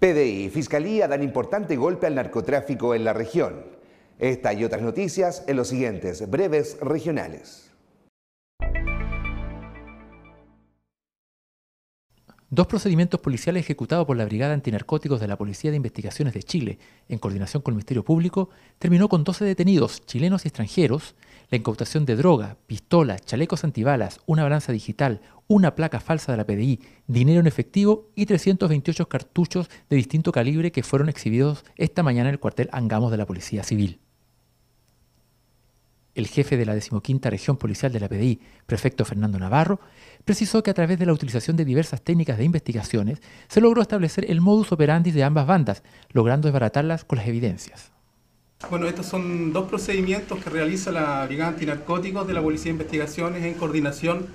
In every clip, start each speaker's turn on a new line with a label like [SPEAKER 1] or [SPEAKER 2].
[SPEAKER 1] PDI, y Fiscalía dan importante golpe al narcotráfico en la región. Esta y otras noticias en los siguientes breves regionales.
[SPEAKER 2] Dos procedimientos policiales ejecutados por la Brigada Antinarcóticos de la Policía de Investigaciones de Chile, en coordinación con el Ministerio Público, terminó con 12 detenidos, chilenos y extranjeros, la incautación de droga, pistola, chalecos antibalas, una balanza digital, una placa falsa de la PDI, dinero en efectivo y 328 cartuchos de distinto calibre que fueron exhibidos esta mañana en el cuartel Angamos de la Policía Civil el jefe de la decimoquinta región policial de la PDI, prefecto Fernando Navarro, precisó que a través de la utilización de diversas técnicas de investigaciones se logró establecer el modus operandi de ambas bandas, logrando desbaratarlas con las evidencias.
[SPEAKER 1] Bueno, estos son dos procedimientos que realiza la Brigada Antinarcóticos de la Policía de Investigaciones en coordinación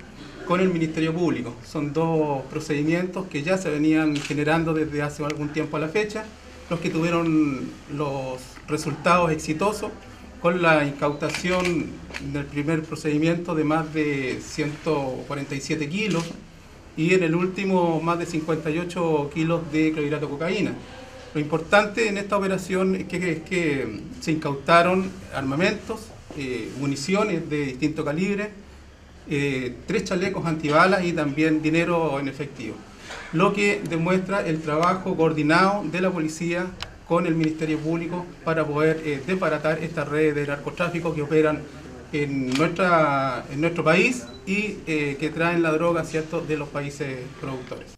[SPEAKER 1] con el Ministerio Público. Son dos procedimientos que ya se venían generando desde hace algún tiempo a la fecha, los que tuvieron los resultados exitosos con la incautación del primer procedimiento de más de 147 kilos y en el último más de 58 kilos de clorhidrato de cocaína. Lo importante en esta operación es que, es que se incautaron armamentos, eh, municiones de distinto calibre, eh, tres chalecos antibalas y también dinero en efectivo, lo que demuestra el trabajo coordinado de la policía con el Ministerio Público para poder eh, desbaratar estas redes de narcotráfico que operan en, nuestra, en nuestro país y eh, que traen la droga ¿cierto? de los países productores.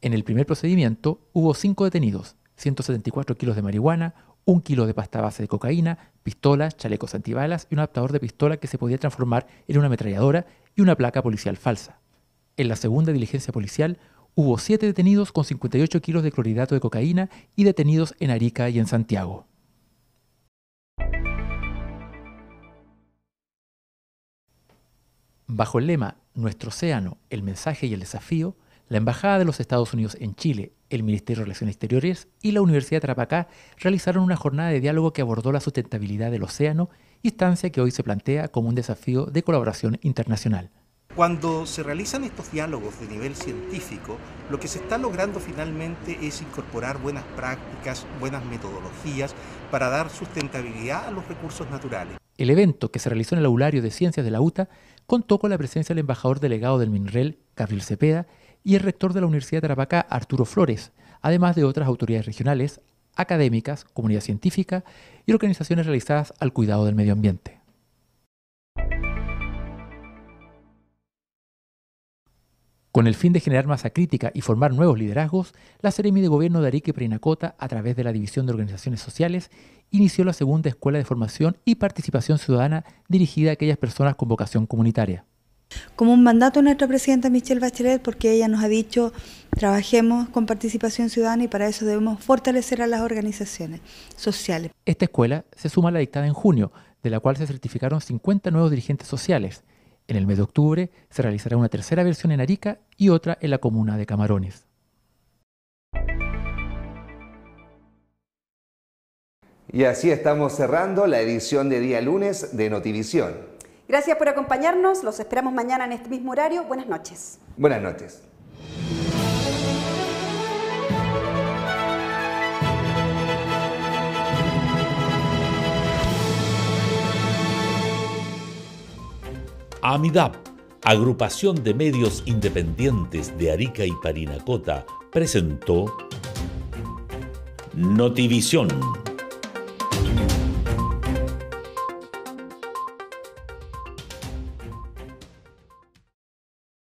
[SPEAKER 2] En el primer procedimiento hubo cinco detenidos, 174 kilos de marihuana, un kilo de pasta base de cocaína, pistolas, chalecos antibalas y un adaptador de pistola que se podía transformar en una ametralladora y una placa policial falsa. En la segunda diligencia policial hubo siete detenidos con 58 kilos de clorhidrato de cocaína y detenidos en Arica y en Santiago. Bajo el lema Nuestro océano, el mensaje y el desafío, la Embajada de los Estados Unidos en Chile, el Ministerio de Relaciones Exteriores y la Universidad de Tarapacá realizaron una jornada de diálogo que abordó la sustentabilidad del océano, instancia que hoy se plantea como un desafío de colaboración internacional.
[SPEAKER 1] Cuando se realizan estos diálogos de nivel científico, lo que se está logrando finalmente es incorporar buenas prácticas, buenas metodologías para dar sustentabilidad a los recursos naturales.
[SPEAKER 2] El evento que se realizó en el Aulario de Ciencias de la UTA contó con la presencia del embajador delegado del MINREL, Gabriel Cepeda, y el rector de la Universidad de Tarapacá, Arturo Flores, además de otras autoridades regionales, académicas, comunidad científica y organizaciones realizadas al cuidado del medio ambiente. Con el fin de generar masa crítica y formar nuevos liderazgos, la Seremi de Gobierno de Arique Prenacota, a través de la División de Organizaciones Sociales, inició la segunda Escuela de Formación y Participación Ciudadana dirigida a aquellas personas con vocación comunitaria. Como un mandato de nuestra presidenta Michelle Bachelet, porque ella nos ha dicho, trabajemos con participación ciudadana y para eso debemos fortalecer a las organizaciones sociales. Esta escuela se suma a la dictada en junio, de la cual se certificaron 50 nuevos dirigentes sociales, en el mes de octubre se realizará una tercera versión en Arica y otra en la comuna de Camarones.
[SPEAKER 1] Y así estamos cerrando la edición de día lunes de Notivisión. Gracias por acompañarnos, los esperamos mañana en este mismo horario. Buenas noches. Buenas noches.
[SPEAKER 2] AMIDAP, agrupación de medios independientes de Arica y Parinacota, presentó Notivisión.